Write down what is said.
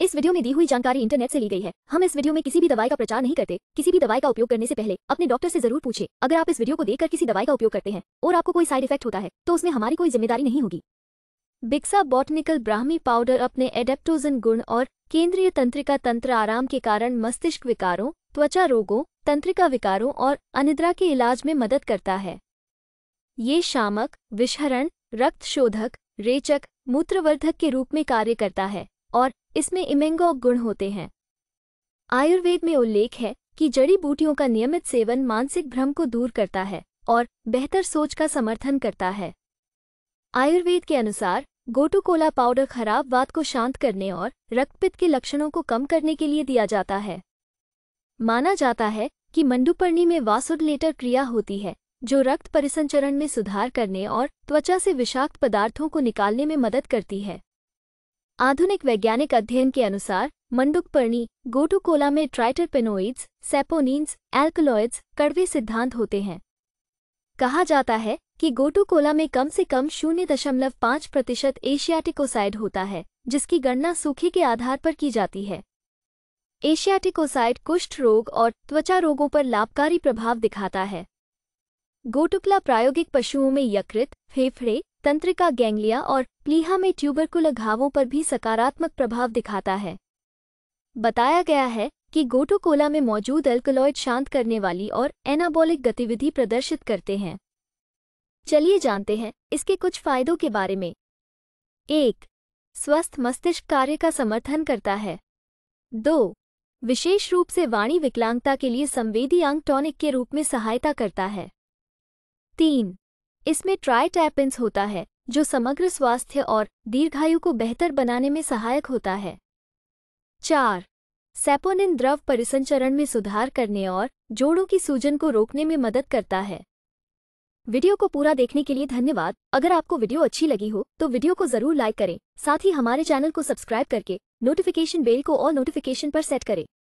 इस वीडियो में दी हुई जानकारी इंटरनेट से ली गई है हम इस वीडियो में किसी भी दवाई का प्रचार नहीं करते किसी भी दवाई का उपयोग करने से पहले अपने डॉक्टर से जरूर पूछे अगर आप इस वीडियो को देखकर किसी दवाई का उपयोग करते हैं और आपको कोई साइड इफेक्ट होता है तो उसमें हमारी कोई जिम्मेदारी नहीं होगी बिक्सा बॉटनिकल ब्राह्मी पाउडर अपने एडेप्टोजन गुण और केंद्रीय तंत्रिका तंत्र आराम के कारण मस्तिष्क विकारों त्वचा रोगों तंत्रिका विकारों और अनिद्रा के इलाज में मदद करता है ये शामक विषहरण रक्त शोधक रेचक मूत्रवर्धक के रूप में कार्य करता है और इसमें इमेंगो गुण होते हैं आयुर्वेद में उल्लेख है कि जड़ी बूटियों का नियमित सेवन मानसिक भ्रम को दूर करता है और बेहतर सोच का समर्थन करता है आयुर्वेद के अनुसार गोटोकोला पाउडर खराब वात को शांत करने और रक्तपित के लक्षणों को कम करने के लिए दिया जाता है माना जाता है कि मंडुपर्णी में वासुडलेटर क्रिया होती है जो रक्त परिसंचरण में सुधार करने और त्वचा से विषाक्त पदार्थों को निकालने में मदद करती है आधुनिक वैज्ञानिक अध्ययन के अनुसार मंडुकपर्णी गोटुकोला में ट्राइटरपेनोइड्स सेपोनिन्स एल्कलॉइड्स कड़वे सिद्धांत होते हैं कहा जाता है कि गोटुकोला में कम से कम शून्य दशमलव पाँच प्रतिशत एशियाटिकोसाइड होता है जिसकी गणना सूखे के आधार पर की जाती है एशियाटिकोसाइड कुष्ठ रोग और त्वचा रोगों पर लाभकारी प्रभाव दिखाता है गोटुकला प्रायोगिक पशुओं में यकृत फेफड़े तंत्रिका गैंग्लिया और प्लीहा में ट्यूबरकुल घावों पर भी सकारात्मक प्रभाव दिखाता है बताया गया है कि गोटोकोला में मौजूद अल्कलॉयड शांत करने वाली और एनाबॉलिक गतिविधि प्रदर्शित करते हैं चलिए जानते हैं इसके कुछ फायदों के बारे में एक स्वस्थ मस्तिष्क कार्य का समर्थन करता है दो विशेष रूप से वाणी विकलांगता के लिए संवेदी अंग टॉनिक के रूप में सहायता करता है तीन इसमें ट्राइटैपेंस होता है जो समग्र स्वास्थ्य और दीर्घायु को बेहतर बनाने में सहायक होता है चार सेपोनिन द्रव परिसंचरण में सुधार करने और जोड़ों की सूजन को रोकने में मदद करता है वीडियो को पूरा देखने के लिए धन्यवाद अगर आपको वीडियो अच्छी लगी हो तो वीडियो को जरूर लाइक करें साथ ही हमारे चैनल को सब्सक्राइब करके नोटिफिकेशन बेल को और नोटिफिकेशन पर सेट करें